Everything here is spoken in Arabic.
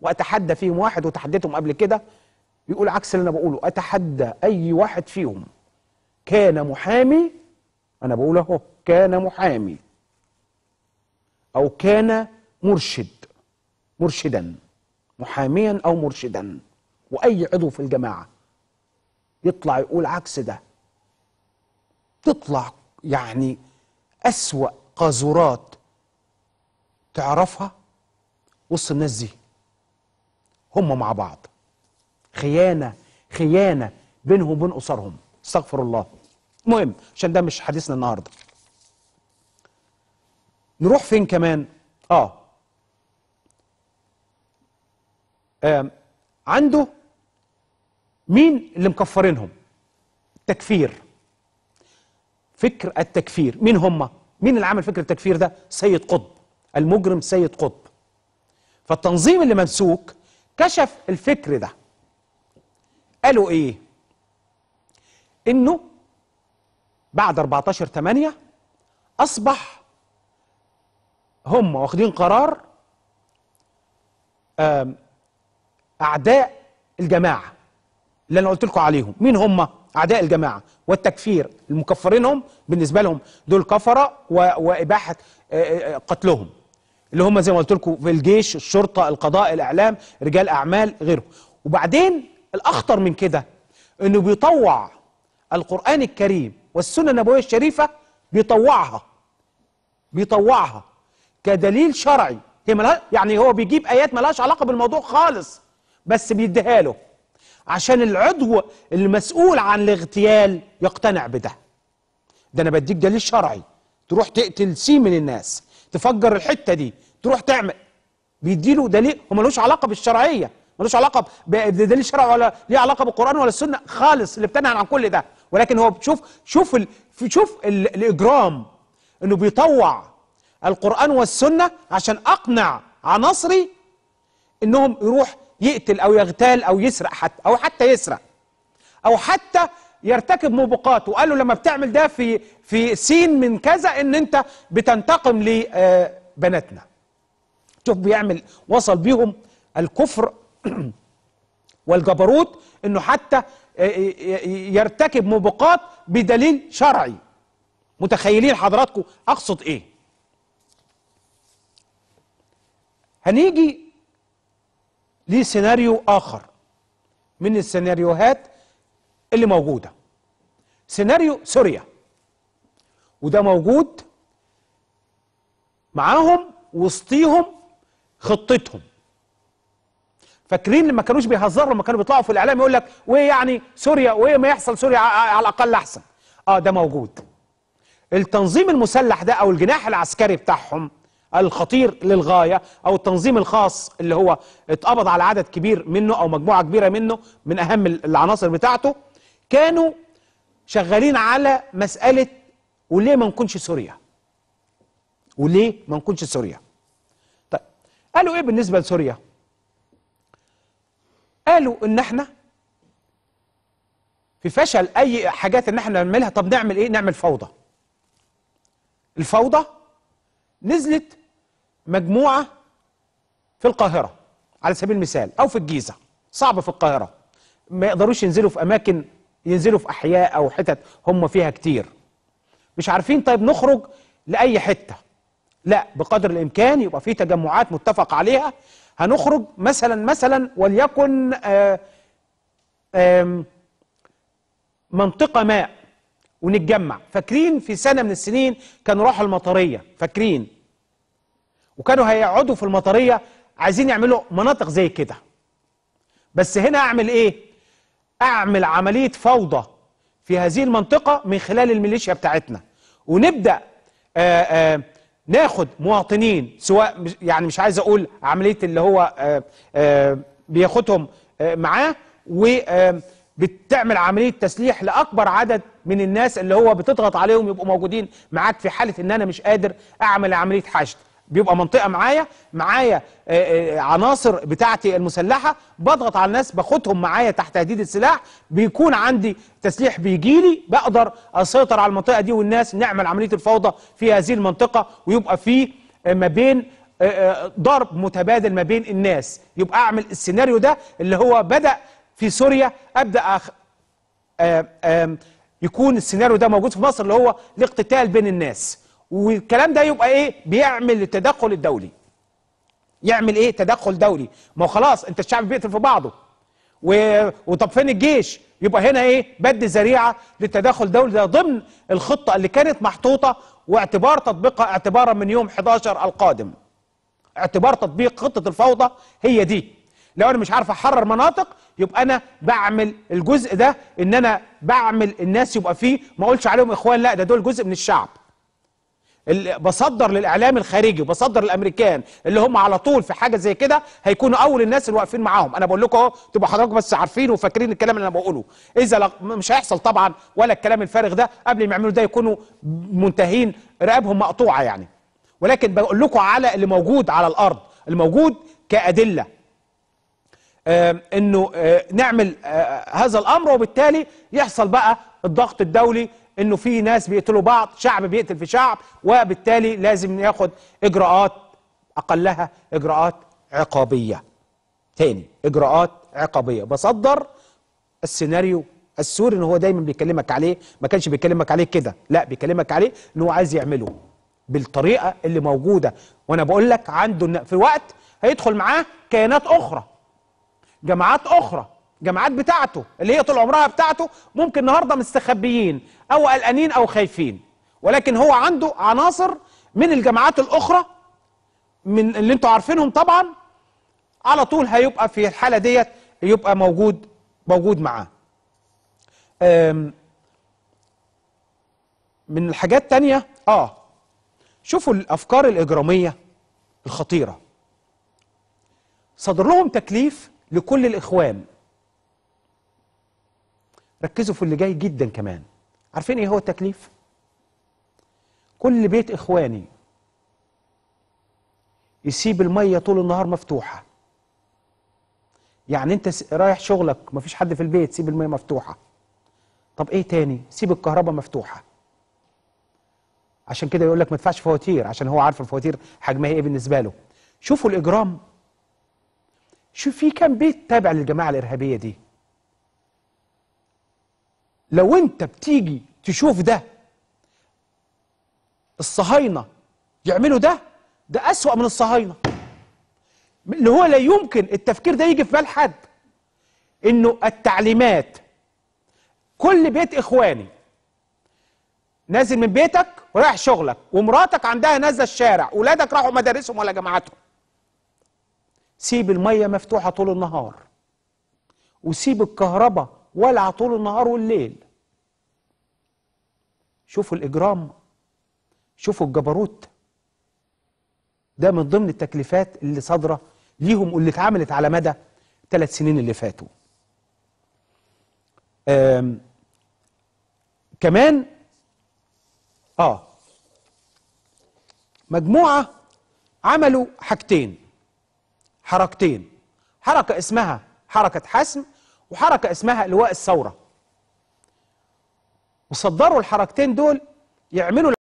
واتحدى فيهم واحد وتحديتهم قبل كده بيقول عكس اللي انا بقوله اتحدى اي واحد فيهم كان محامي انا بقول اهو كان محامي او كان مرشد مرشدا محاميا او مرشدا واي عضو في الجماعه يطلع يقول عكس ده تطلع يعني اسوا قاذورات تعرفها وسط الناس دي هم مع بعض خيانة خيانة بينهم وبين أسرهم استغفر الله مهم عشان ده مش حديثنا النهاردة نروح فين كمان آه, عنده مين اللي مكفرينهم تكفير فكر التكفير مين هم مين اللي عمل فكر التكفير ده سيد قطب المجرم سيد قطب فالتنظيم اللي ممسوك كشف الفكر ده قالوا ايه انه بعد 14 8 اصبح هم واخدين قرار اعداء الجماعه اللي انا قلت لكم عليهم مين هم اعداء الجماعه والتكفير المكفرين هم بالنسبه لهم دول كفره واباحه قتلهم اللي هم زي ما قلت لكم في الجيش الشرطه القضاء الاعلام رجال اعمال غيره وبعدين الاخطر من كده انه بيطوع القران الكريم والسنه النبويه الشريفه بيطوعها بيطوعها كدليل شرعي هي ملها يعني هو بيجيب ايات ملهاش علاقه بالموضوع خالص بس بيديها له عشان العضو المسؤول عن الاغتيال يقتنع بده ده انا بديك دليل شرعي تروح تقتل سي من الناس تفجر الحته دي تروح تعمل بيديله دليل هو ملوش علاقه بالشرعيه ملوش علاقه بدليل الشرع ولا ليه علاقه بالقران ولا السنه خالص اللي بتنهى عن كل ده ولكن هو بتشوف شوف ال... شوف ال... الاجرام انه بيطوع القران والسنه عشان اقنع عناصري انهم يروح يقتل او يغتال او يسرق حتى او حتى يسرق او حتى يرتكب موبقات وقال له لما بتعمل ده في في سين من كذا ان انت بتنتقم لبناتنا شوف بيعمل وصل بيهم الكفر والجبروت انه حتى يرتكب موبقات بدليل شرعي متخيلين حضراتكم اقصد ايه هنيجي لسيناريو اخر من السيناريوهات اللي موجوده سيناريو سوريا وده موجود معاهم وسطيهم خطتهم فاكرين لما كانوش بيهزروا لما كانوا بيطلعوا في الاعلام يقول لك وايه يعني سوريا وايه ما يحصل سوريا على الاقل احسن اه ده موجود التنظيم المسلح ده او الجناح العسكري بتاعهم الخطير للغايه او التنظيم الخاص اللي هو اتقبض على عدد كبير منه او مجموعه كبيره منه من اهم العناصر بتاعته كانوا شغالين على مسألة وليه ما نكونش سوريا وليه ما نكونش سوريا طيب قالوا ايه بالنسبة لسوريا قالوا ان احنا في فشل اي حاجات ان احنا نعملها طب نعمل ايه نعمل فوضى الفوضى نزلت مجموعة في القاهرة على سبيل المثال او في الجيزة صعب في القاهرة ما يقدروش ينزلوا في اماكن ينزلوا في احياء او حتت هم فيها كتير مش عارفين طيب نخرج لاي حته لا بقدر الامكان يبقى في تجمعات متفق عليها هنخرج مثلا مثلا وليكن آآ آه، آآ منطقه ماء ونتجمع فاكرين في سنه من السنين كانوا راحوا المطريه فاكرين وكانوا هيقعدوا في المطريه عايزين يعملوا مناطق زي كده بس هنا اعمل ايه اعمل عمليه فوضى في هذه المنطقه من خلال الميليشيا بتاعتنا ونبدا آآ آه، آآ آه، ناخد مواطنين سواء يعني مش عايز اقول عمليه اللي هو آآ آه، بياخدهم معاه وبتعمل عمليه تسليح لاكبر عدد من الناس اللي هو بتضغط عليهم يبقوا موجودين معاك في حاله ان انا مش قادر اعمل عمليه حشد بيبقى منطقه معايا معايا آه، آه، عناصر بتاعتي المسلحه بضغط على الناس باخدهم معايا تحت تهديد السلاح بيكون عندي تسليح بيجيلي بقدر اسيطر على المنطقه دي والناس نعمل عمليه الفوضى في هذه المنطقه ويبقى في آه، ما بين ضرب متبادل ما بين الناس يبقى اعمل السيناريو ده اللي هو بدا في سوريا ابدا أخ... آم آم يكون السيناريو ده موجود في مصر اللي هو الاقتتال بين الناس والكلام ده يبقى ايه بيعمل التدخل الدولي يعمل ايه تدخل دولي ما هو خلاص انت الشعب بيقتل في بعضه و... وطب فين الجيش يبقى هنا ايه بد ذريعه للتدخل الدولي ده ضمن الخطه اللي كانت محطوطه واعتبار تطبيقها اعتبارا من يوم 11 القادم اعتبار تطبيق خطه الفوضى هي دي لو انا مش عارف احرر مناطق يبقى انا بعمل الجزء ده ان انا بعمل الناس يبقى فيه ما اقولش عليهم اخوان لا ده دول جزء من الشعب بصدر للاعلام الخارجي وبصدر للامريكان اللي هم على طول في حاجه زي كده هيكونوا اول الناس اللي واقفين معاهم انا بقول لكم اهو تبقى حضراتكم بس عارفين وفاكرين الكلام اللي انا بقوله اذا لق... مش هيحصل طبعا ولا الكلام الفارغ ده قبل ما يعملوا ده يكونوا منتهين رقابهم مقطوعه يعني ولكن بقول لكم على اللي موجود على الارض الموجود كادله آه انه آه نعمل آه،, آه هذا الامر وبالتالي يحصل بقى الضغط الدولي انه في ناس بيقتلوا بعض شعب بيقتل في شعب وبالتالي لازم ناخد اجراءات اقلها اجراءات عقابيه تاني اجراءات عقابيه بصدر السيناريو السوري انه هو دايما بيكلمك عليه ما كانش بيكلمك عليه كده لا بيكلمك عليه انه هو عايز يعمله بالطريقه اللي موجوده وانا بقول لك عنده في وقت هيدخل معاه كيانات اخرى جماعات اخرى جماعات بتاعته اللي هي طول عمرها بتاعته ممكن النهارده مستخبيين او قلقانين او خايفين ولكن هو عنده عناصر من الجماعات الاخرى من اللي انتوا عارفينهم طبعا على طول هيبقى في الحاله ديت يبقى موجود موجود معاه من الحاجات تانية اه شوفوا الافكار الاجراميه الخطيره صدر لهم تكليف لكل الاخوان ركزوا في اللي جاي جدا كمان عارفين ايه هو التكليف كل بيت اخواني يسيب الميه طول النهار مفتوحه يعني انت رايح شغلك مفيش حد في البيت سيب الميه مفتوحه طب ايه تاني سيب الكهرباء مفتوحه عشان كده يقول لك ما تدفعش فواتير عشان هو عارف الفواتير حجمها ايه بالنسبه له شوفوا الاجرام شوف في كام بيت تابع للجماعه الارهابيه دي لو انت بتيجي تشوف ده الصهاينه يعملوا ده ده اسوأ من الصهاينه اللي هو لا يمكن التفكير ده يجي في بال حد انه التعليمات كل بيت اخواني نازل من بيتك ورايح شغلك ومراتك عندها نازله الشارع ولادك راحوا مدارسهم ولا جامعاتهم سيب الميه مفتوحه طول النهار وسيب الكهرباء ولع طول النهار والليل شوفوا الإجرام شوفوا الجبروت ده من ضمن التكليفات اللي صادرة ليهم واللي اتعملت على مدى ثلاث سنين اللي فاتوا كمان آه مجموعة عملوا حاجتين حركتين حركة اسمها حركة حسم وحركة اسمها لواء الثورة وصدروا الحركتين دول يعملوا